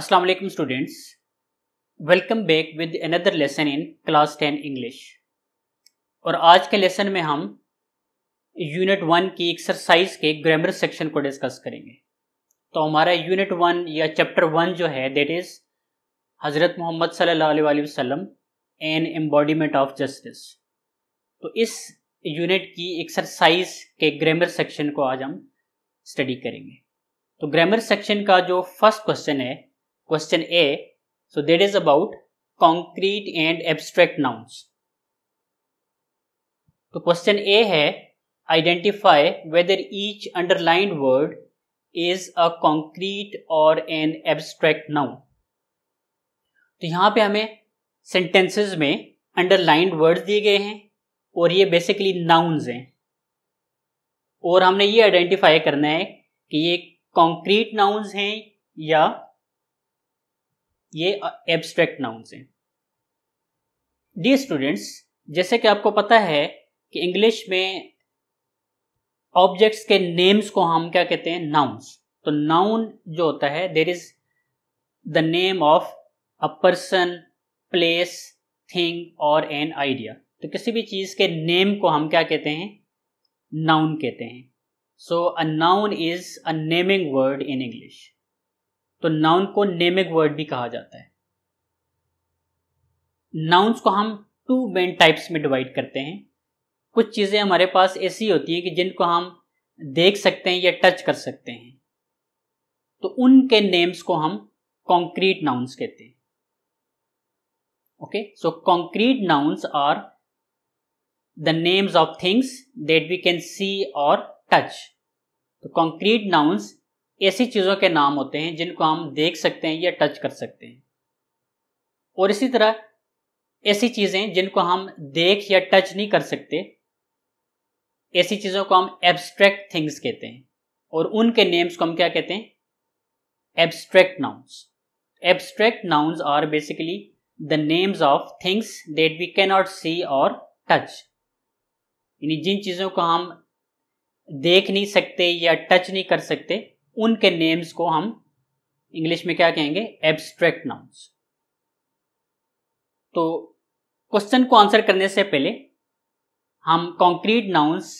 Assalamu students welcome back back with another lesson in class 10 और आज के lesson में हम यूनिट वन की एक्सरसाइज के ग्रामर सेक्शन को डिस्कस करेंगे तो हमारा यूनिट वन या चैप्टर वन जो है दैट इज हज़रत मोहम्मद सल्लल्लाहु अलैहि एन एम्बॉडीमेंट ऑफ जस्टिस तो इस यूनिट की एक्सरसाइज के ग्रामर सेक्शन को आज हम स्टडी करेंगे तो ग्रामर सेक्शन का जो फर्स्ट क्वेश्चन है question A. So that is about concrete and abstract nouns. तो क्वेश्चन ए है identify whether each underlined word is a concrete or an abstract noun तो यहाँ पे हमें सेंटेंसेस में अंडरलाइंड वर्ड्स दिए गए हैं और ये बेसिकली नाउन्स हैं और हमने ये आइडेंटिफाई करना है कि ये कॉन्क्रीट नाउन्स हैं या ये एब्स्ट्रैक्ट नाउन्स हैं डी स्टूडेंट्स जैसे कि आपको पता है कि इंग्लिश में ऑब्जेक्ट्स के नेम्स को हम क्या कहते हैं नाउन्स तो नाउन जो होता है there is the name of a person place thing or an idea तो किसी भी चीज के नेम को हम क्या कहते हैं नाउन कहते हैं so a noun is a naming word in English तो नाउन को नेमिक वर्ड भी कहा जाता है नाउन्स को हम टू मेन टाइप्स में डिवाइड करते हैं कुछ चीज़ें हमारे पास ऐसी होती हैं कि जिनको हम देख सकते हैं या टच कर सकते हैं तो उनके नेम्स को हम कॉन्क्रीट नाउन्स कहते हैं okay so concrete nouns are the names of things that we can see or touch तो कॉन्क्रीट नाउन्स ऐसी चीज़ों के नाम होते हैं जिनको हम देख सकते हैं या टच कर सकते हैं और इसी तरह ऐसी चीज़ें जिनको हम देख या टच नहीं कर सकते ऐसी चीज़ों को हम एब्स्ट्रैक्ट थिंग्स कहते हैं और उनके नेम्स को हम क्या कहते हैं abstract nouns abstract nouns are basically the names of things that we cannot see or touch यानी जिन चीज़ों को हम देख नहीं सकते या टच नहीं कर सकते उनके नेम्स को हम इंग्लिश में क्या कहेंगे एब्स्ट्रैक्ट नाउन्स तो क्वेश्चन को आंसर करने से पहले हम कॉन्क्रीट नाउन्स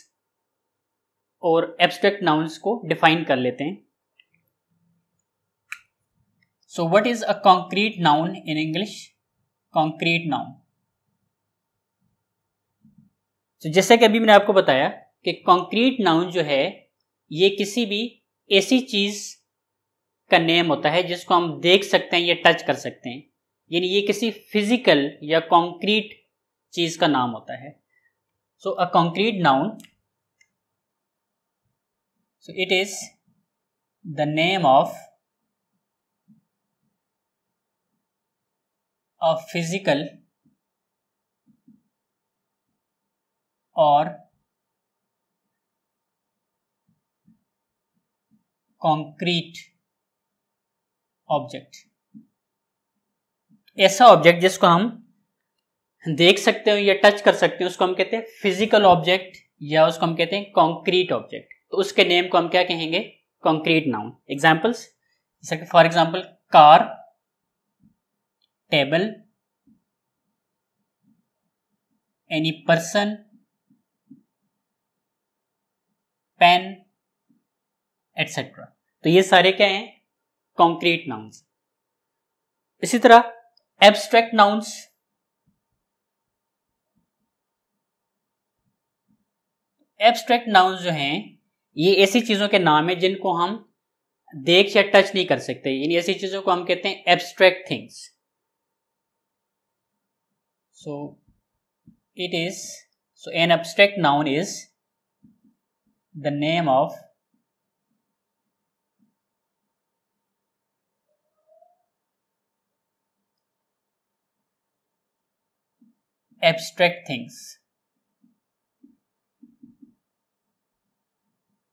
और एब्स्ट्रैक्ट नाउंस को डिफाइन कर लेते हैं so what is a concrete noun in English concrete noun तो जैसे कि अभी मैंने आपको बताया कि कॉन्क्रीट नाउन जो है ये किसी भी ऐसी चीज का नेम होता है जिसको हम देख सकते हैं या टच कर सकते हैं यानी ये किसी फिजिकल या कॉन्क्रीट चीज का नाम होता है so a concrete noun so it is the name of a physical or concrete object ऐसा ऑब्जेक्ट जिसको हम देख सकते हो या टच कर सकते हो उसको हम कहते हैं फिजिकल ऑब्जेक्ट या उसको हम कहते हैं कॉन्क्रीट ऑब्जेक्ट तो उसके नेम को हम क्या कहेंगे कॉन्क्रीट नाउन एग्जाम्पल्स जैसे कि for example car table any person pen etcetera तो ये सारे क्या हैं कॉन्क्रीट नाउन्स इसी तरह एब्स्ट्रैक्ट नाउन्स एब्स्ट्रैक्ट नाउन्स जो हैं ये ऐसी चीज़ों के नाम है जिनको हम देख या टच नहीं कर सकते इन ऐसी चीज़ों को हम कहते हैं abstract things so it is so an abstract noun is the name of abstract things.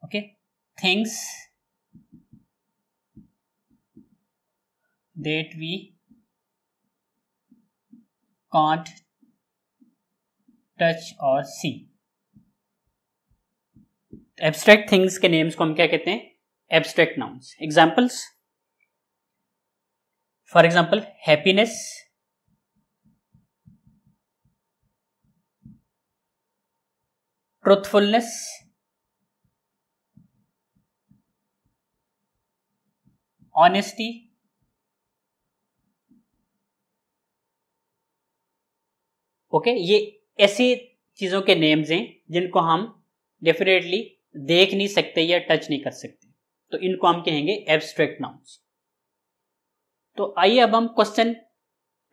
Okay, things that we can't touch or see abstract things के नेम्स को हम क्या कहते हैं abstract nouns examples for example happiness truthfulness honesty okay okay, ये ऐसी चीजों के नेम्स हैं जिनको हम डेफिनेटली देख नहीं सकते या टच नहीं कर सकते तो इनको हम कहेंगे एब्स्ट्रैक्ट नाउंस तो आइए अब हम क्वेश्चन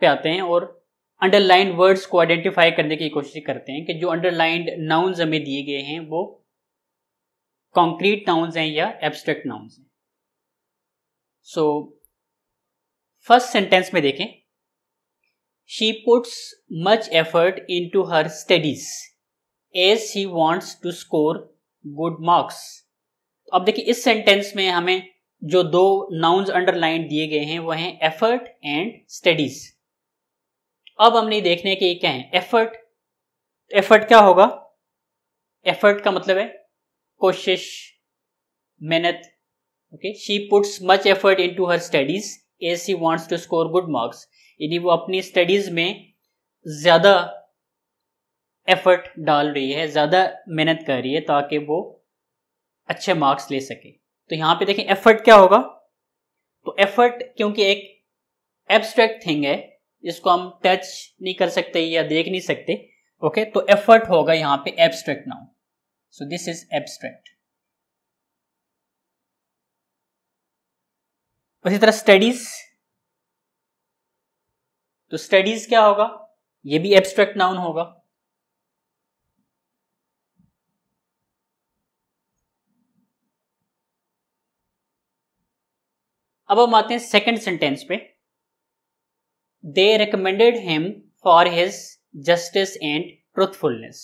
पे आते हैं और अंडरलाइंड वर्ड्स को आइडेंटिफाई करने की कोशिश करते हैं कि जो अंडरलाइंड नाउन्स हमें दिए गए हैं वो कॉन्क्रीट नाउन्स हैं या एब्स्ट्रैक्ट नाउन्स हैं सो फर्स्ट सेंटेंस में देखें she puts much effort into her studies as he wants to score good marks अब देखिए इस सेंटेंस में हमें जो दो नाउन्स अंडरलाइन दिए गए हैं वो हैं एफर्ट एंड स्टडीज़ अब हमने देखने के क्या है एफर्ट एफर्ट क्या होगा एफर्ट का मतलब है कोशिश मेहनत okay she puts much effort into her studies as she wants to score good marks यदि वो अपनी स्टडीज में ज़्यादा एफर्ट डाल रही है ज़्यादा मेहनत कर रही है ताकि वो अच्छे मार्क्स ले सके तो यहां पे देखें एफर्ट क्या होगा तो एफर्ट क्योंकि एक एब्स्ट्रैक्ट थिंग है इसको हम टच नहीं कर सकते या देख नहीं सकते ओके तो एफर्ट होगा यहां पे abstract noun so this is abstract उसी तरह स्टडीज तो स्टडीज क्या होगा ये भी एब्स्ट्रैक्ट नाउन होगा अब हम आते हैं सेकंड सेंटेंस पे they recommended him for his justice and truthfulness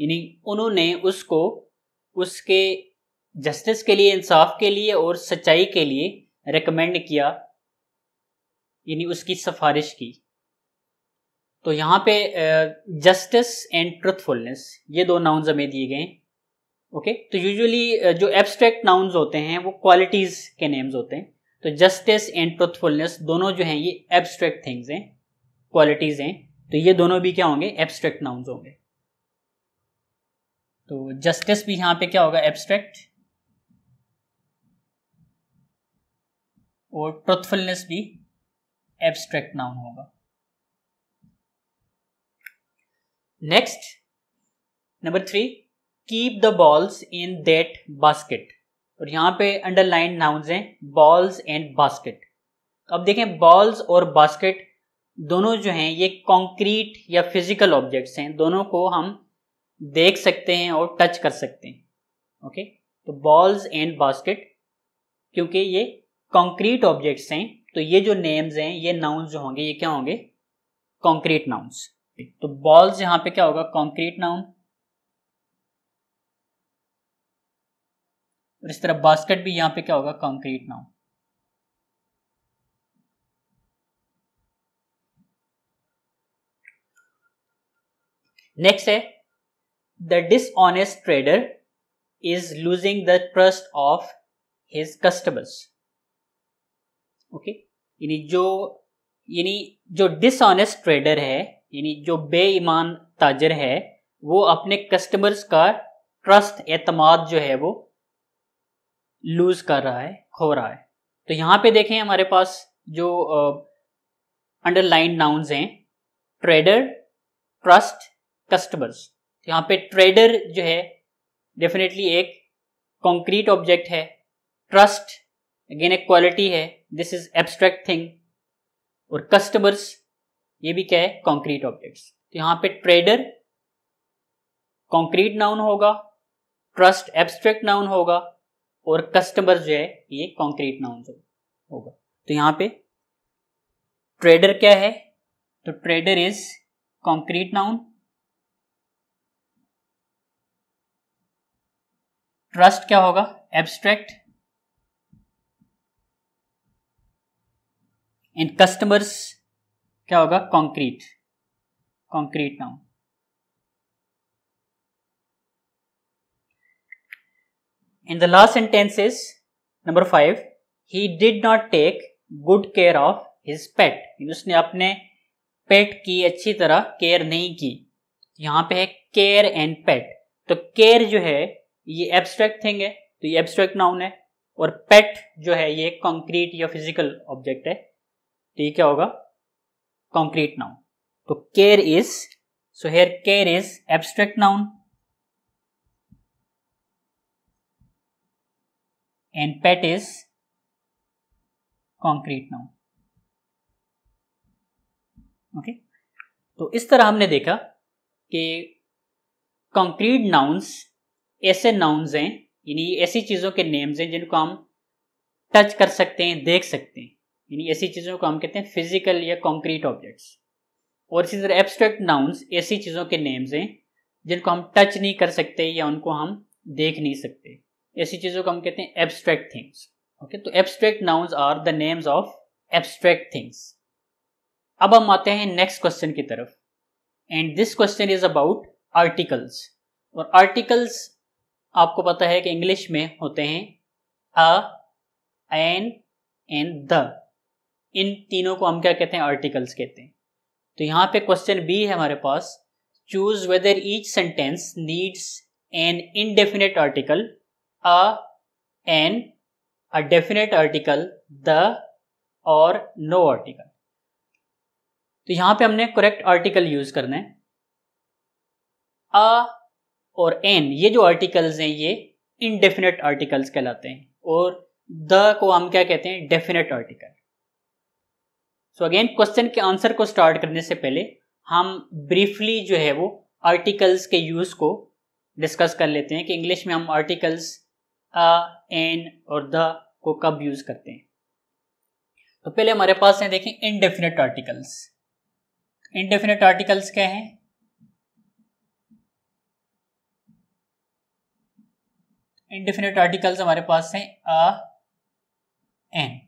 यानी उन्होंने उसको उसके जस्टिस के लिए इंसाफ के लिए और सच्चाई के लिए रिकमेंड किया यानी उसकी सिफारिश की तो यहाँ पे जस्टिस एंड ट्रुथफुलनेस ये दो नाउन्स हमें दिए गए ओके तो यूजुअली जो एब्स्ट्रैक्ट नाउन्स होते हैं वो क्वालिटीज़ के नेम्स होते हैं तो जस्टिस एंड ट्रुथफुलनेस दोनों जो हैं ये एब्स्ट्रैक्ट थिंग्स हैं क्वालिटीज हैं तो ये दोनों भी क्या होंगे एब्स्ट्रैक्ट नाउन्स होंगे तो जस्टिस भी यहां पे क्या होगा एब्स्ट्रैक्ट और ट्रुथफुलनेस भी एब्स्ट्रैक्ट नाउन होगा next number three keep the balls in that basket और यहाँ पे अंडरलाइन नाउन्स हैं बॉल्स एंड बास्केट अब देखें बॉल्स और बास्केट दोनों जो हैं ये कंक्रीट या फिजिकल ऑब्जेक्ट्स हैं दोनों को हम देख सकते हैं और टच कर सकते हैं ओके तो बॉल्स एंड बास्केट क्योंकि ये कंक्रीट ऑब्जेक्ट्स हैं तो ये जो नेम्स हैं ये नाउन्स जो होंगे ये क्या होंगे कंक्रीट नाउन्स तो बॉल्स यहाँ पे क्या होगा कंक्रीट नाउन और इस तरह बास्केट भी यहाँ पे क्या होगा कंक्रीट नाउ नेक्स्ट है the dishonest trader is losing the trust of his customers okay यानी जो यानी जो डिसऑनेस्ट ट्रेडर है यानी जो बेईमान ताजर है वो अपने कस्टमर्स का ट्रस्ट एतमाद जो है वो लूज कर रहा है खो रहा है तो यहाँ पे देखें हमारे पास जो अंडरलाइन नाउन्स हैं ट्रेडर ट्रस्ट कस्टमर्स यहाँ पे ट्रेडर जो है डेफिनेटली एक कॉन्क्रीट ऑब्जेक्ट है ट्रस्ट अगेन एक क्वालिटी है दिस इज एब्स्ट्रैक्ट थिंग और कस्टमर्स ये भी क्या है कॉन्क्रीट ऑब्जेक्ट्स तो यहाँ पे ट्रेडर कॉन्क्रीट नाउन होगा ट्रस्ट एब्स्ट्रैक्ट नाउन होगा और कस्टमर जो है ये कॉन्क्रीट नाउन जो होगा तो यहाँ पे ट्रेडर क्या है तो trader is concrete noun trust क्या होगा एब्स्ट्रैक्ट एंड कस्टमर्स क्या होगा concrete concrete noun And the last sentence is number five. He did not take good care of his pet. उसने अपने पेट की अच्छी तरह केयर नहीं की यहाँ पे है केयर एंड पेट तो केयर जो है ये एब्स्ट्रैक्ट थिंग है तो ये एब्स्ट्रैक्ट नाउन है और पेट जो है ये कंक्रीट या फिजिकल ऑब्जेक्ट है तो ये क्या होगा कंक्रीट नाउन तो care is so here care is abstract noun and PET is concrete now. Okay okay? तो इस तरह हमने देखा कि कंक्रीट नाउन्स ऐसे नाउन्स हैं यानी ऐसी चीज़ों के नेम्स हैं जिनको हम टच कर सकते हैं देख सकते हैं यानी ऐसी चीज़ों को हम कहते हैं फिजिकल या कंक्रीट ऑब्जेक्ट्स और इसी तरह एब्स्ट्रैक्ट नाउन्स ऐसी चीज़ों के नेम्स हैं जिनको हम टच नहीं कर सकते या उनको हम देख नहीं सकते ऐसी चीज़ों को हम कहते हैं एब्स्ट्रैक्ट थिंग्स ओके तो abstract nouns are the names of abstract things अब हम आते हैं नेक्स्ट क्वेश्चन की तरफ and this question is about articles और आर्टिकल्स आपको पता है कि इंग्लिश में होते हैं अ एन एंड द इन तीनों को हम क्या कहते हैं आर्टिकल्स कहते हैं तो यहाँ पे क्वेश्चन बी है हमारे पास choose whether each sentence needs an indefinite article a, an, a definite article, the or no no article तो यहां पे हमने करेक्ट आर्टिकल यूज करना है अ और एन ये जो आर्टिकल्स हैं ये इनडेफिनेट आर्टिकल्स कहलाते हैं और द को हम क्या कहते हैं definite article so again question के आंसर को स्टार्ट करने से पहले हम ब्रीफली जो है वो आर्टिकल्स के यूज को डिस्कस कर लेते हैं कि इंग्लिश में हम आर्टिकल्स आ एन और द को कब यूज करते हैं तो पहले हमारे पास है देखें इनडेफिनेट आर्टिकल्स इनडेफिनेट आर्टिकल्स क्या हैं इनडेफिनेट आर्टिकल्स हमारे पास हैं अ एन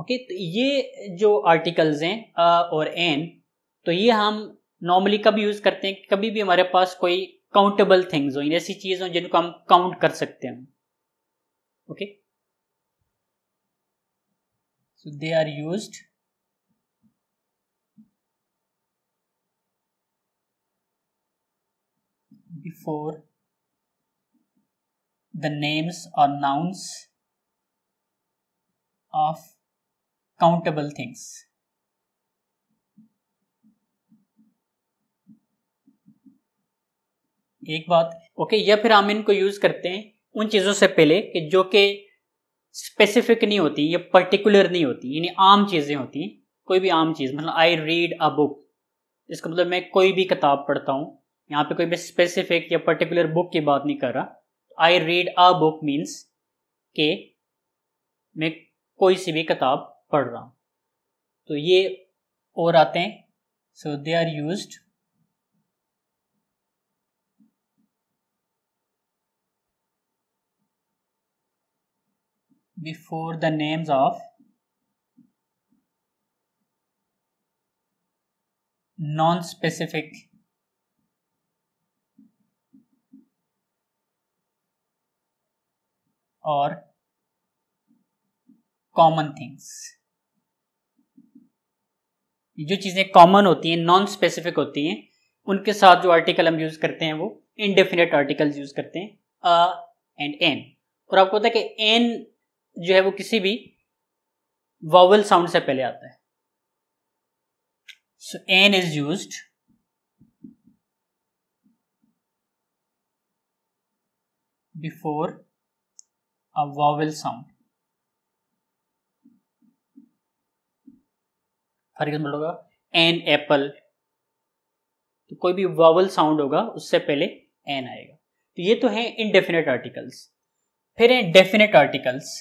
ओके तो ये जो आर्टिकल्स हैं अ और एन तो ये हम नॉर्मली कब यूज करते हैं कभी भी हमारे पास कोई काउंटेबल थिंग्स हो ऐसी चीज हो जिनको हम काउंट कर सकते हैं okay so they are use before the names or nouns of countable things एक बात ओके या फिर हम इनको यूज करते हैं उन चीज़ों से पहले कि जो कि स्पेसिफिक नहीं होती या पर्टिकुलर नहीं होती यानी आम चीज़ें होती हैं कोई भी आम चीज़ मतलब आई रीड अ बुक इसका मतलब मैं कोई भी किताब पढ़ता हूँ यहाँ पे कोई भी स्पेसिफिक या पर्टिकुलर बुक की बात नहीं कर रहा I read a book means के मैं कोई सी भी किताब पढ़ रहा हूँ तो ये और आते हैं so they are used before the names of non-specific or common things जो चीज़ें कॉमन होती हैं नॉन स्पेसिफिक होती हैं उनके साथ जो आर्टिकल हम यूज़ करते हैं वो इनडेफिनेट आर्टिकल यूज़ करते हैं अ एंड एन और आपको पता है कि एन जो है वो किसी भी वॉवल साउंड से पहले आता है so an is use before a vowel sound for example होगा एन एप्पल तो कोई भी वावल साउंड होगा उससे पहले एन आएगा तो ये तो है इनडेफिनेट आर्टिकल्स फिर है डेफिनेट आर्टिकल्स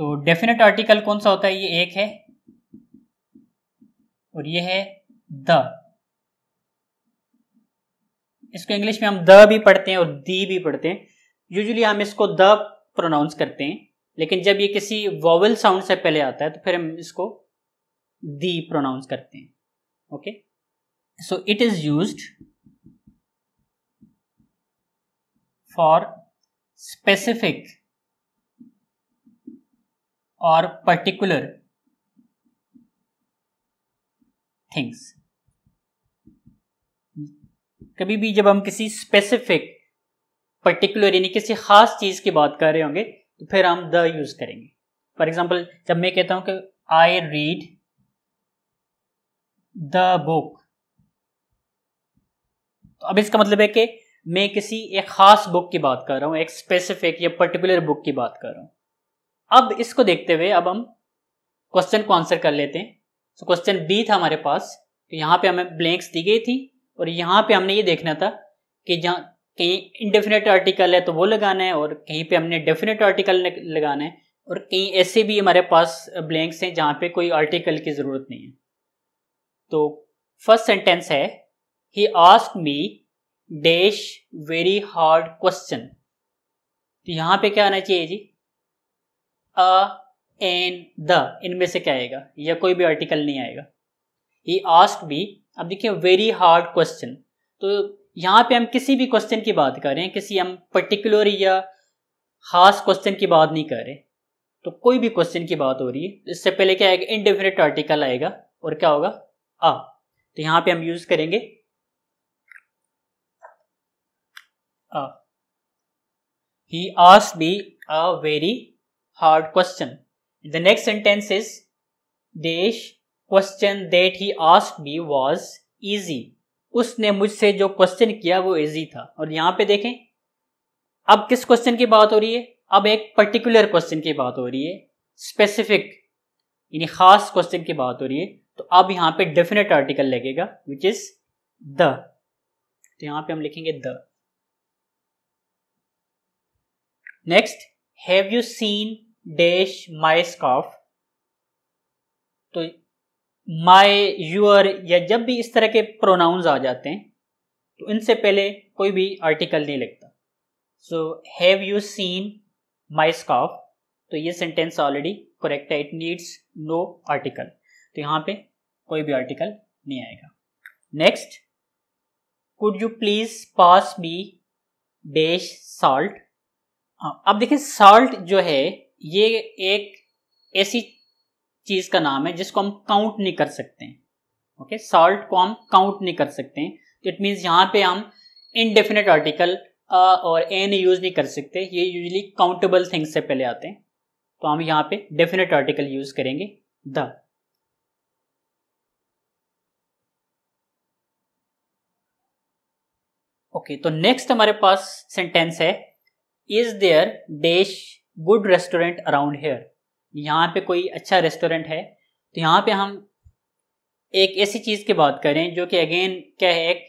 तो डेफिनेट आर्टिकल कौन सा होता है ये एक है और ये है द इसको इंग्लिश में हम द भी पढ़ते हैं और दी भी पढ़ते हैं यूजुअली हम इसको द प्रोनाउंस करते हैं लेकिन जब ये किसी वॉवल साउंड से पहले आता है तो फिर हम इसको दी प्रोनाउंस करते हैं okay so it is used for specific or particular things कभी भी जब हम किसी स्पेसिफिक पर्टिकुलर यानी किसी खास चीज की बात कर रहे होंगे तो फिर हम द यूज करेंगे फॉर एग्जाम्पल जब मैं कहता हूं कि आई रीड द बुक तो अब इसका मतलब है कि मैं किसी एक खास बुक की बात कर रहा हूं एक स्पेसिफिक या पर्टिकुलर बुक की बात कर रहा हूं अब इसको देखते हुए अब हम क्वेश्चन को आंसर कर लेते हैं सो क्वेश्चन बी था हमारे पास तो यहाँ पे हमें ब्लैंक्स दी गई थी और यहाँ पे हमने ये देखना था कि जहाँ कहीं इनडेफिनेट आर्टिकल है तो वो लगाना है और कहीं पे हमने डेफिनेट आर्टिकल लगाना है और कहीं ऐसे भी हमारे पास ब्लैंक्स हैं जहाँ पे कोई आर्टिकल की ज़रूरत नहीं है तो फर्स्ट सेंटेंस है he ask me dash very hard question तो यहाँ पे क्या आना चाहिए जी अ एन द इनमें से क्या आएगा या कोई भी आर्टिकल नहीं आएगा ही आस्क भी अब देखिए वेरी हार्ड क्वेश्चन तो यहाँ पे हम किसी भी क्वेश्चन की बात कर रहे हैं किसी हम पर्टिकुलर या खास क्वेश्चन की बात नहीं कर रहे तो कोई भी क्वेश्चन की बात हो रही है इससे पहले क्या आएगा इनडेफिनेट आर्टिकल आएगा और क्या होगा आ तो यहाँ पे हम यूज करेंगे a he ask be a very hard question. The next sentence is the question that he asked me was easy. उसने मुझसे जो क्वेश्चन किया वो इजी था और यहां पे देखें अब किस क्वेश्चन की बात हो रही है अब एक पर्टिकुलर क्वेश्चन की बात हो रही है स्पेसिफिक यानी खास क्वेश्चन की बात हो रही है तो अब यहां पे डेफिनेट आर्टिकल लगेगा विच इज द तो यहां पे हम लिखेंगे the next have you seen dash my scarf तो माई यूर या जब भी इस तरह के प्रोनाउंस आ जाते हैं तो इनसे पहले कोई भी आर्टिकल नहीं लगता so have you seen my scarf तो ये सेंटेंस ऑलरेडी करेक्ट है इट नीड्स नो आर्टिकल तो यहाँ पे कोई भी आर्टिकल नहीं आएगा next could you please pass be dash salt अब देखिए साल्ट जो है ये एक ऐसी चीज का नाम है जिसको हम काउंट नहीं कर सकते ओके सॉल्ट को हम काउंट नहीं कर सकते हैं तो इट मीन यहां पे हम इनडेफिनेट आर्टिकल और एन यूज नहीं कर सकते ये यूजली काउंटेबल थिंग्स से पहले आते हैं तो हम यहां पे डेफिनेट आर्टिकल यूज करेंगे द ओके okay, तो नेक्स्ट हमारे पास सेंटेंस है is there dash good restaurant around here यहाँ पे कोई अच्छा रेस्टोरेंट है तो यहाँ पे हम एक ऐसी चीज़ की बात करें जो कि अगेन क्या है एक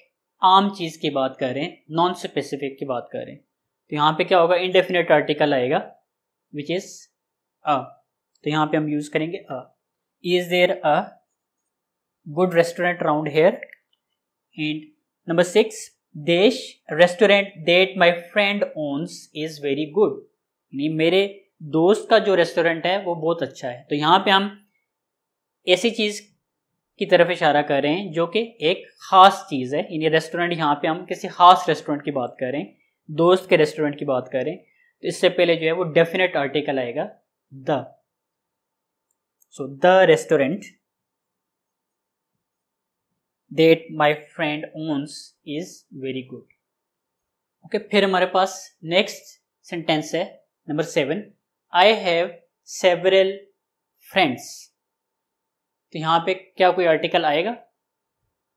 आम चीज़ की बात करें नॉन स्पेसिफिक की बात करें तो यहाँ पे क्या होगा इनडेफिनेट आर्टिकल आएगा विच इज़ अ तो यहाँ पे हम यूज़ करेंगे a is there a good restaurant around here and number six dash restaurant that my friend owns is very good मेरे दोस्त का जो रेस्टोरेंट है वो बहुत अच्छा है तो यहाँ पे हम ऐसी चीज़ की तरफ इशारा कर रहे हैं जो कि एक ख़ास चीज़ है इन रेस्टोरेंट यहाँ पे हम किसी ख़ास रेस्टोरेंट की बात करें दोस्त के रेस्टोरेंट की बात करें तो इससे पहले जो है वो डेफिनेट आर्टिकल आएगा the so the restaurant that my friend owns is very good okay फिर हमारे पास नेक्स्ट सेंटेंस है Number 7. I have several friends. तो यहाँ पे क्या कोई आर्टिकल आएगा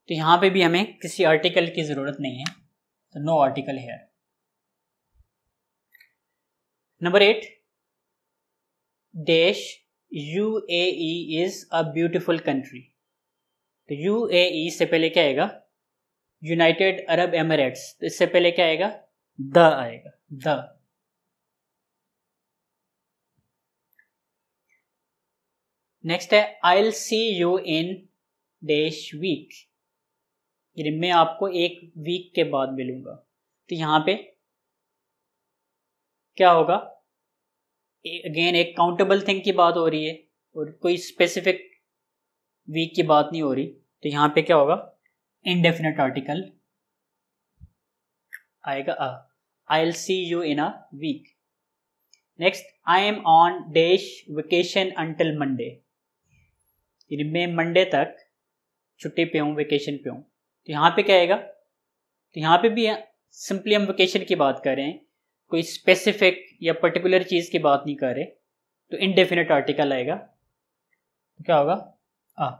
तो यहाँ पे भी हमें किसी आर्टिकल की ज़रूरत नहीं है तो नो आर्टिकल है number eight dash U A is a beautiful country तो यू ए e से पहले क्या आएगा यूनाइटेड अरब एमिरेट्स तो इससे पहले क्या आएगा द आएगा द नेक्स्ट है I'll see you in dash week यानी मैं आपको एक वीक के बाद मिलूंगा तो यहाँ पे क्या होगा अगेन एक काउंटेबल थिंग की बात हो रही है और कोई स्पेसिफिक वीक की बात नहीं हो रही तो यहाँ पे क्या होगा इनडेफिनेट आर्टिकल आएगा a I'll see you in a week next I am on dash vacation until Monday यानी मैं मंडे तक छुट्टी पे हूँ वेकेशन पे हूँ तो यहाँ पे क्या आएगा तो यहाँ पे भी सिंपली हम वेकेशन की बात कर रहे हैं कोई स्पेसिफिक या पर्टिकुलर चीज़ की बात नहीं कर रहे तो इनडेफिनेट आर्टिकल आएगा तो क्या होगा a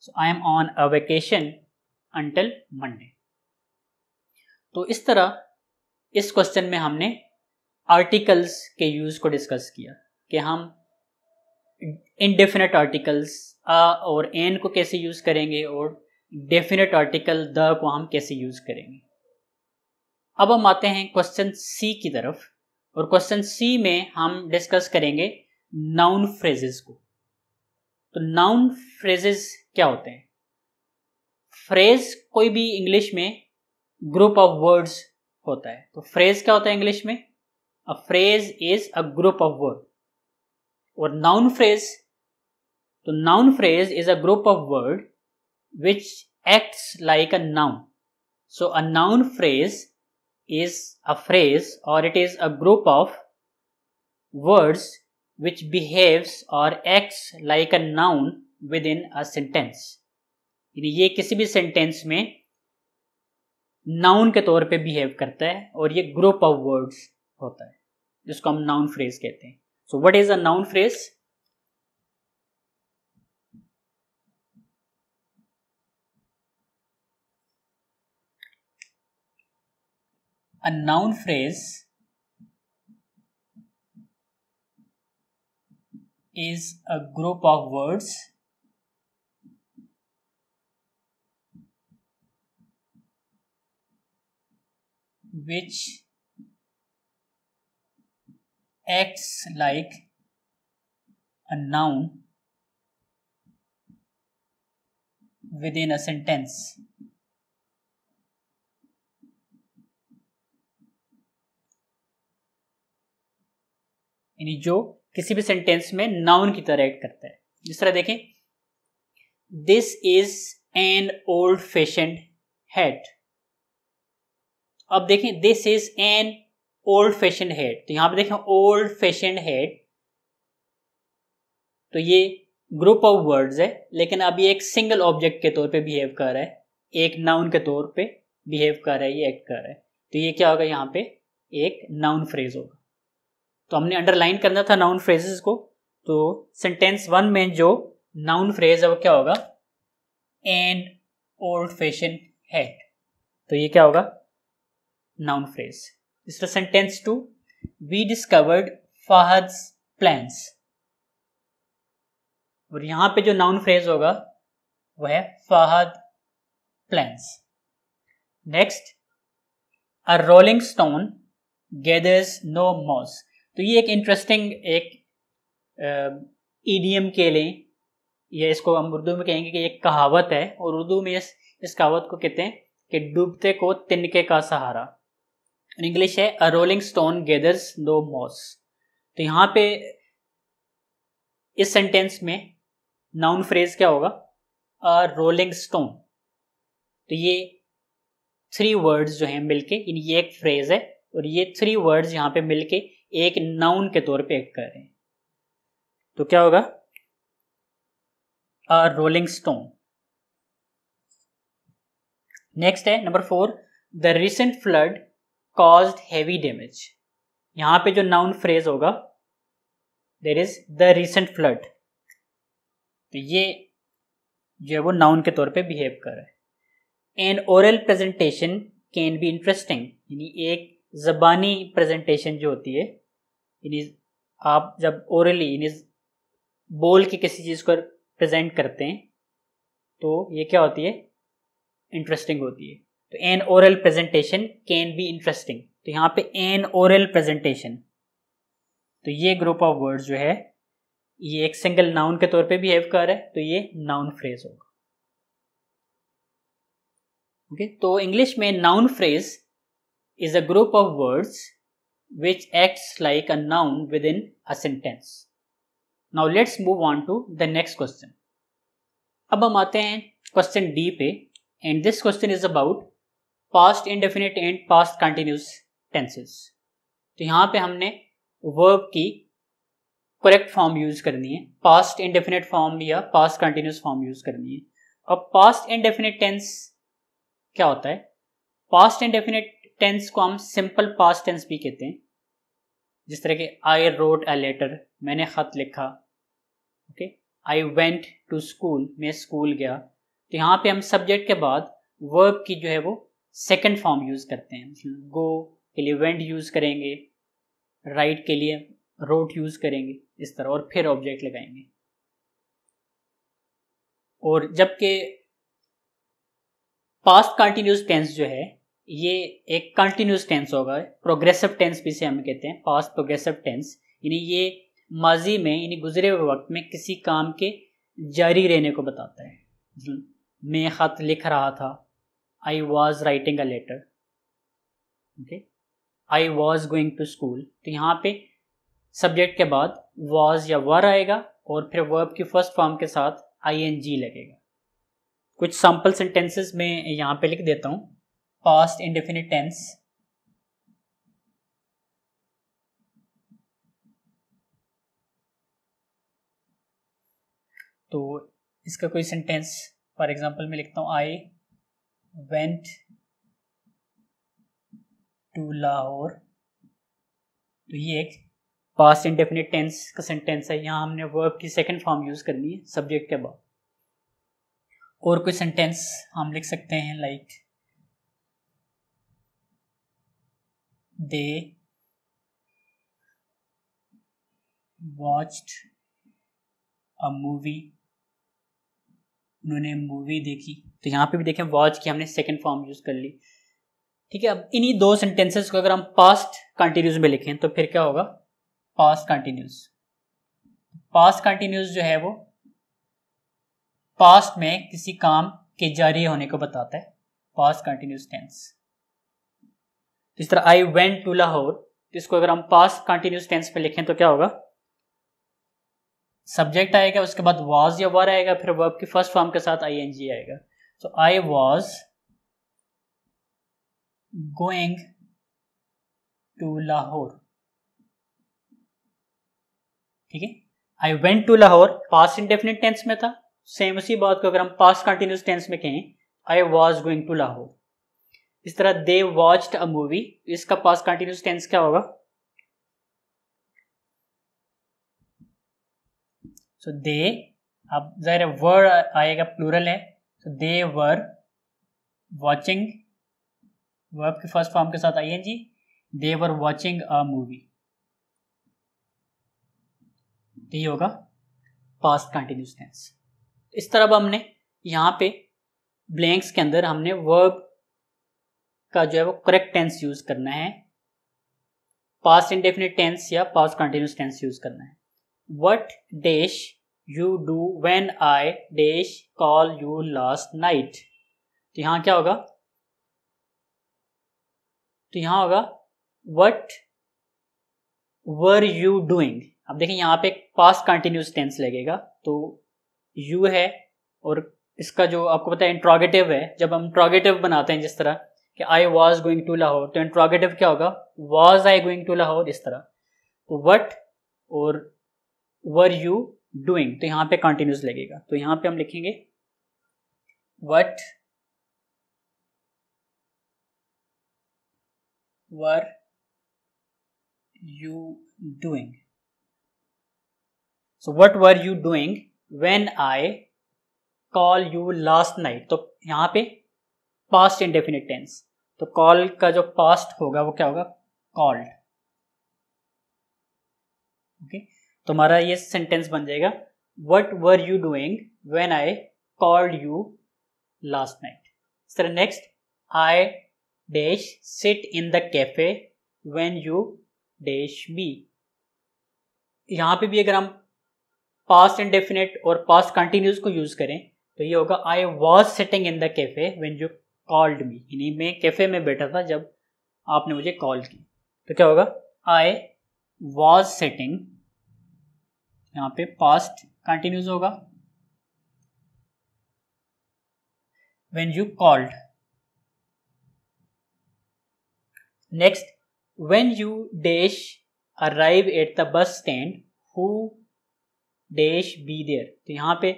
so I am on a vacation until Monday तो इस तरह इस क्वेश्चन में हमने आर्टिकल्स के यूज़ को डिस्कस किया कि हम इनडेफिनेट आर्टिकल्स आ और एन को कैसे यूज़ करेंगे और डेफिनेट आर्टिकल द को हम कैसे यूज़ करेंगे अब हम आते हैं क्वेश्चन सी की तरफ और क्वेश्चन सी में हम डिस्कस करेंगे नाउन फ्रेजेस को तो नाउन फ्रेजेस क्या होते हैं फ्रेज कोई भी इंग्लिश में ग्रुप ऑफ वर्ड्स होता है तो फ्रेज क्या होता है इंग्लिश में a phrase is a group of word और नाउन फ्रेज तो noun phrase is a group of word which acts like a noun so a noun phrase a phrase or it is a group of words which behaves or acts like a noun within a sentence यानी ये किसी भी sentence में noun के तौर पे behave करता है और ये ग्रुप ऑफ वर्ड्स होता है जिसको हम नाउन फ्रेज कहते हैं So, what is a noun phrase? A noun phrase is a group of words which acts like a noun within a sentence. यानी जो किसी भी सेंटेंस में नाउन की तरह एक्ट करता है जिस तरह देखें this is an old fashion hat अब देखें this is an old fashion head तो यहां पे देखें ओल्ड फैशन हेड तो ये ग्रुप ऑफ वर्ड्स है लेकिन अब ये एक सिंगल ऑब्जेक्ट के तौर पे बिहेव कर रहा है एक नाउन के तौर पे बिहेव कर रहा है ये एक्ट कर रहा है तो ये क्या होगा यहाँ पे एक नाउन फ्रेज होगा तो हमने अंडरलाइन करना था नाउन फ्रेजेस को तो सेंटेंस वन में जो नाउन फ्रेज है वो क्या होगा एन ओल्ड फैशन हेड तो ये क्या होगा नाउन फ्रेज इसका sentence two we discovered Fahad's plans और यहां पे जो नाउन फ्रेज होगा वह है Fahad plans next a rolling stone gathers no moss तो ये एक इंटरेस्टिंग एक ईडीएम uh, के लिए या इसको हम उर्दू में कहेंगे कि एक कहावत है और उर्दू में इस इस कहावत को कहते हैं कि डूबते को तिनके का सहारा इंग्लिश है अ रोलिंग स्टोन गेदर्स दो मॉस तो यहाँ पे इस सेंटेंस में नाउन फ्रेज क्या होगा अ रोलिंग स्टोन तो ये थ्री वर्ड्स जो हैं मिलके इन ये एक फ्रेज है और ये थ्री वर्ड्स यहाँ पे मिलके एक नाउन के तौर पे एक्ट कर रहे हैं तो क्या होगा अ रोलिंग स्टोन नेक्स्ट है number four the recent flood cause heavy damage यहां पे जो नाउन फ्रेज होगा there is the recent flood तो ये जो है वो नाउन के तौर पे बिहेव कर रहा है and oral presentation can be interesting यानी एक जबानी प्रेजेंटेशन जो होती है यानी आप जब ओरली यानी बोल के किसी चीज़ को प्रेजेंट करते हैं तो ये क्या होती है इंटरेस्टिंग होती है तो an oral presentation can be interesting तो यहाँ पे एन ओरल प्रेजेंटेशन तो ये ग्रुप ऑफ वर्ड्स जो है ये एक सिंगल नाउन के तौर पे बिहेव कर रहा है तो ये नाउन फ्रेज होगा ओके okay? तो इंग्लिश में noun phrase is a group of words which like a noun within a sentence now let's move on to the next question अब हम आते हैं क्वेश्चन डी पे and this question is about past indefinite and past continuous tenses तो यहाँ पे हमने verb की करेक्ट फॉर्म यूज करनी है पास्ट इंडेफिनिट फॉर्म या पास्ट कंटिन्यूस फॉर्म यूज करनी है अब पास्ट इंडेफिनिट टेंस क्या होता है पास्ट इंडेफिनिट टेंस को हम सिंपल पास्ट टेंस भी कहते हैं जिस तरह के आई रोट अ लेटर मैंने ख़त लिखा okay I went to school मैं स्कूल गया तो यहाँ पे हम सब्जेक्ट के बाद वर्ब की जो है वो सेकंड फॉर्म यूज़ करते हैं गो मतलब के लिए वेंट यूज़ करेंगे राइट के लिए रोट यूज़ करेंगे इस तरह और फिर ऑब्जेक्ट लगाएंगे और जबकि पास्ट कंटिन्यूस टेंस जो है ये एक कंटिन्यूस टेंस होगा प्रोग्रेसिव टेंस भी से हम कहते हैं पास्ट प्रोग्रेसिव टेंस यानी ये माजी में यानी गुजरे हुए वक्त में किसी काम के जारी रहने को बताता है मतलब मैं ख़त लिख रहा था I was writing a letter. Okay. I was going to school. तो यहाँ पे सब्जेक्ट के बाद was या were आएगा और फिर वर्ब की फर्स्ट फॉर्म के साथ आई एन जी लगेगा कुछ सैम्पल सेंटेंसेस में यहाँ पे लिख देता हूँ पास्ट इंडेफिनिट टेंस तो इसका कोई सेंटेंस फॉर एग्जांपल मैं लिखता हूँ आई went टू लाहौर तो ये एक पास्ट इंडेफिनिट टेंस का सेंटेंस है यहाँ हमने वर्ब की सेकेंड फॉर्म यूज़ करनी है सब्जेक्ट के बाद और कोई सेंटेंस हम लिख सकते हैं like they watched a movie उन्होंने मूवी देखी तो यहाँ पे भी देखें वॉच की हमने सेकेंड फॉर्म यूज़ कर ली ठीक है अब इन्हीं दो सेंटेंसेस को अगर हम पास्ट कंटिन्यूस में लिखें तो फिर क्या होगा पास्ट कंटिन्यूस पास्ट कंटिन्यूस जो है वो पास्ट में किसी काम के जारी होने को बताता है पास्ट कंटिन्यूस टेंस इस तरह आई वेंट टू लाहौर इसको अगर हम पास्ट कंटिन्यूस टेंस पे लिखें तो क्या होगा सब्जेक्ट आएगा उसके बाद वॉज या वर आएगा फिर वर्ब की फर्स्ट फॉर्म के साथ आई एन जी आएगा तो I was going to Lahore ठीक है I went to Lahore past indefinite tense में था सेम उसी बात को अगर हम पास कंटिन्यूस टेंस में कहें I was going to Lahore इस तरह दे वॉच्ड अ मूवी इसका पास कंटिन्यूस टेंस क्या होगा सो दे अब ज़ाहिर है वर आएगा प्लूरल है so they were watching verb के फर्स्ट फॉर्म के साथ I N G they were watching a movie यही होगा पास्ट कंटिन्यूस टेंस इस तरह अब हमने यहाँ पे ब्लैंक्स के अंदर हमने वर्ब का जो है वो करेक्ट टेंस यूज़ करना है पास्ट इंडेफिनिट टेंस या पास्ट कंटिन्यूस टेंस यूज़ करना है what dash you do when I dash call you last night तो यहां क्या होगा तो यहां होगा what were you doing अब देखें यहां पे पास्ट कंटिन्यूस टेंस लगेगा तो यू है और इसका जो आपको पता है इंट्रोगेटिव है जब हम इंट्रोगेटिव बनाते हैं जिस तरह कि I was going to Lahore तो इंट्रोगेटिव क्या होगा was I going to Lahore इस तरह तो वट और वर यू डूइंग तो यहां पे कंटिन्यूस लगेगा तो यहां पे हम लिखेंगे what were you doing so what were you doing when I call you last night तो यहां पे पास्ट इंडेफिनिट टेंस तो कॉल का जो पास्ट होगा वो क्या होगा कॉल्ड ओके okay? तुम्हारा ये सेंटेंस बन जाएगा what were you doing when I called you last night sir next I dash sit in the cafe when you dash be यहां पे भी अगर हम पास्ट इंडेफिनेट और पास्ट कंटिन्यूस को यूज करें तो ये होगा I was sitting in the cafe when you called me यानी मैं कैफे में बैठा था जब आपने मुझे कॉल की तो क्या होगा आई वॉज सिटिंग यहाँ पे पास्ट कंटिन्यूज होगा when you called next when you dash arrive at the bus stand who dash be there तो यहां पे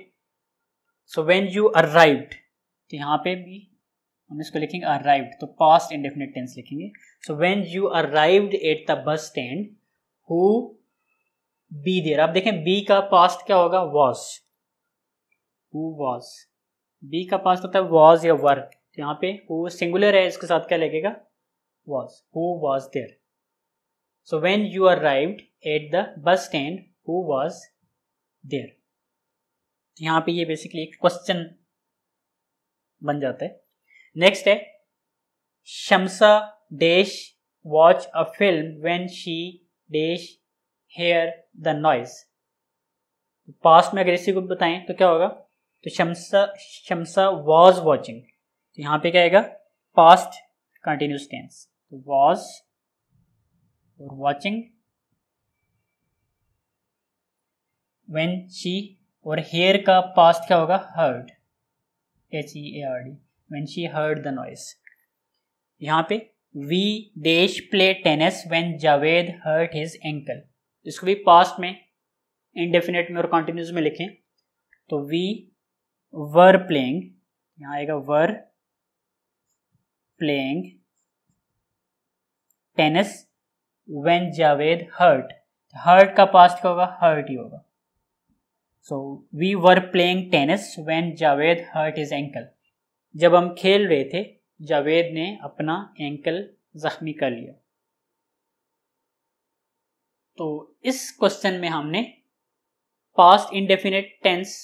सो वेन यू अराइव्ड तो यहां पे भी हम इसको लिखेंगे अराइव्ड तो पास्ट इंडेफिनेट टेंस लिखेंगे so when you arrived at the bus stand who be there आप देखें बी का पास्ट क्या होगा वॉज हु वॉज बी का पास्ट होता है वॉज या वर तो यहाँ पे हु सिंगुलर है इसके साथ क्या लगेगा was who was there so when you arrived at the bus stand who was there यहाँ पे ये बेसिकली एक क्वेश्चन बन जाता है नेक्स्ट है Shamsa dash watch a film when she dash hear the noise past में अगर इसी को बताएं तो क्या होगा तो शमसा शमसा वॉज वॉचिंग तो पर पे क्या आएगा पास्ट कंटिन्यूस टेंस तो वॉज और वॉचिंग वेन शी और हेयर का पास्ट क्या होगा heard H E A R D when she heard the noise यहां पे we dash play tennis when Javed hurt his ankle इसको भी पास्ट में इनडेफिनेट में और कॉन्टिन्यूस में लिखें तो वी वर प्लेइंग यहाँ आएगा were playing tennis when Javed hurt hurt का पास्ट क्या होगा हर्ट ही होगा so we were playing tennis when Javed hurt his ankle जब हम खेल रहे थे जावेद ने अपना एंकल जख्मी कर लिया तो इस क्वेश्चन में हमने पास्ट इंडेफिनेट टेंस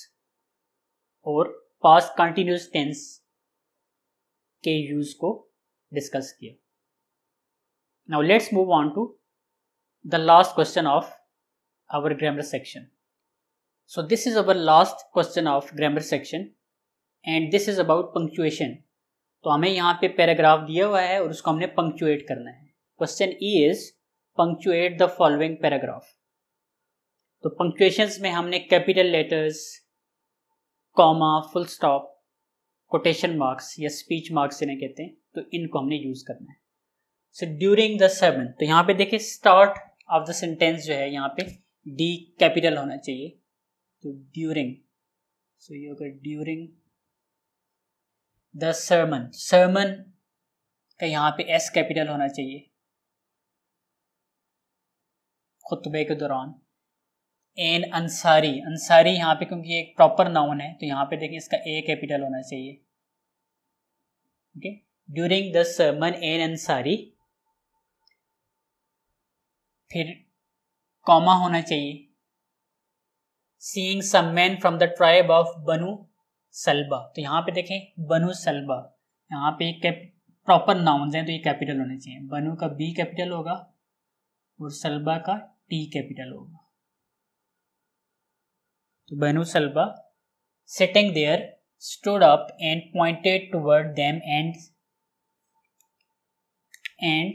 और पास्ट कंटिन्यूस टेंस के यूज को डिस्कस किया now let's move on to the last question of our grammar section so this is our last question of grammar section and this is about punctuation तो हमें यहाँ पे paragraph दिया हुआ है और उसको हमने पंक्चुएट करना है question E is punctuate the following paragraph तो पंक्चुएशंस में हमने capital letters comma full stop quotation marks या स्पीच मार्क्स इन्हें कहते हैं तो इनको हमने यूज करना है सो ड्यूरिंग द सेवन तो यहाँ पे देखिए स्टार्ट ऑफ द सेंटेंस जो है यहाँ पे डी कैपिटल होना चाहिए तो ड्यूरिंग सो ये होगा ड्यूरिंग द सर्मन सर्मन का यहाँ पे एस कैपिटल होना चाहिए खुतबे के दौरान एन अंसारी अंसारी यहाँ पे क्योंकि एक प्रॉपर नाउन है तो यहाँ पे देखिए इसका ए कैपिटल होना चाहिए okay during the sermon an Ansari फिर कॉमा होना चाहिए seeing some man from the tribe of Banu Thalaba तो यहाँ पे देखें बनु सलबा यहाँ पे प्रॉपर नाउन्स हैं तो ये कैपिटल होने चाहिए बनू का बी कैपिटल होगा और सलबा का टी कैपिटल होगा तो Banu Thalaba sitting there stood up and pointed toward them and and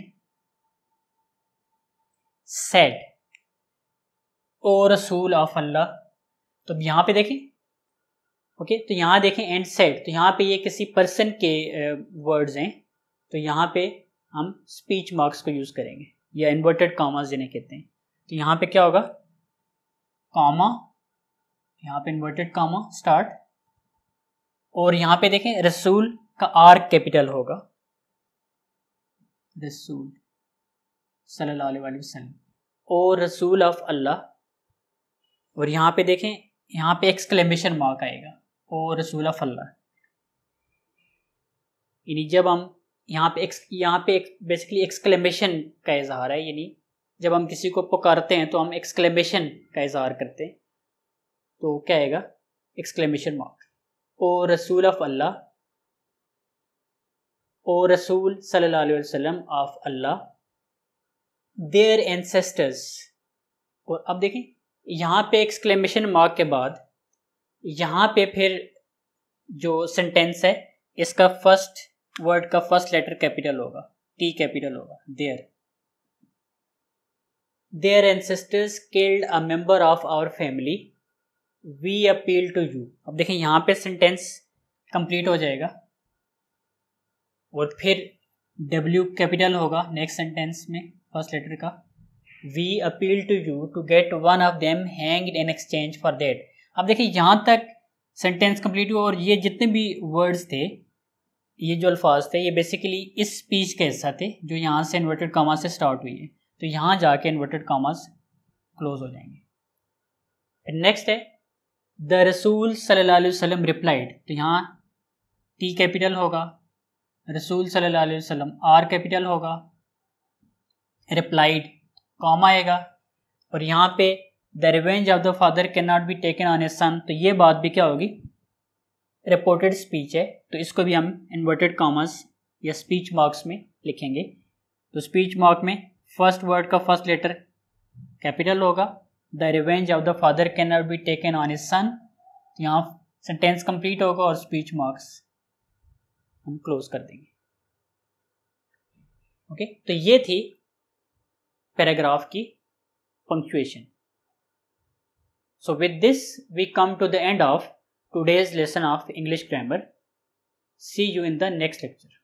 said O रसूल ऑफ अल्लाह तो अब यहाँ पे देखें ओके तो यहां देखें एंड सेट तो यहां पे ये किसी पर्सन के वर्ड्स हैं तो यहां पे हम स्पीच मार्क्स को यूज़ करेंगे या इन्वर्टेड कॉमर्स जिन्हें कहते हैं तो यहां पे क्या होगा कॉमा यहां पे इन्वर्टेड कॉमा स्टार्ट और यहां पे देखें रसूल का आर कैपिटल होगा रसूल सल्लल्लाहु अलैहि वसल्लम और रसूल ऑफ अल्लाह और यहां पे देखें यहां पे एक्सक्लेमेशन मार्क आएगा और रसूल ऑफ अल्लाह यानी जब हम यहाँ पे एक्स यहाँ पे बेसिकली एक्सक्लेमेशन का इजहार है यानी जब हम किसी को पुकारते हैं तो हम एक्सक्लेमेशन का इजहार करते हैं तो क्या आएगा एक्सक्लेमेशन मार्क ओ रसूल ऑफ अल्लाह ओ रसूल सल्लल्लाहु अलैहि वसल्लम ऑफ अल्लाह देयर एंसेस्टर्स और अब देखें यहाँ पे एक्सक्लेमेशन मार्क के बाद यहाँ पे फिर जो सेंटेंस है इसका फर्स्ट वर्ड का फर्स्ट लेटर कैपिटल होगा टी कैपिटल होगा their Their ancestors killed a member of our family. We appeal to you. अब देखें यहां पे सेंटेंस कंप्लीट हो जाएगा और फिर W कैपिटल होगा नेक्स्ट सेंटेंस में फर्स्ट लेटर का we appeal to you to get one of them hang in exchange for that अब देखिए यहाँ तक सेंटेंस कंप्लीट हुआ और ये जितने भी वर्ड्स थे ये जो अल्फाज थे ये बेसिकली इस स्पीच का हिस्सा थे जो यहाँ से इन्वर्टेड कामा से स्टार्ट हुई है तो यहाँ जाके इन्वर्टेड कॉमर्स क्लोज हो जाएंगे नेक्स्ट है द रसूल सल्लल्लाहु अलैहि वसल्लम रिप्लाइड तो यहाँ टी कैपिटल होगा रसूल सल्लल्लाहु अलैहि वसल्लम आर कैपिटल होगा रिप्लाइड कॉम आएगा और यहाँ पे the revenge of the father can not be taken on a son तो ये बात भी क्या होगी रिपोर्टेड स्पीच है तो इसको भी हम इन्वर्टेड कॉमर्स या स्पीच मार्क्स में लिखेंगे तो स्पीच मार्क में फर्स्ट वर्ड का फर्स्ट लेटर कैपिटल होगा the revenge of the father can not be taken on his son यहाँ सेंटेंस कंप्लीट होगा और स्पीच मार्क्स हम क्लोज कर देंगे ओके okay? तो ये थी पैराग्राफ की punctuation so with this we come to the end of today's lesson of English grammar see you in the next lecture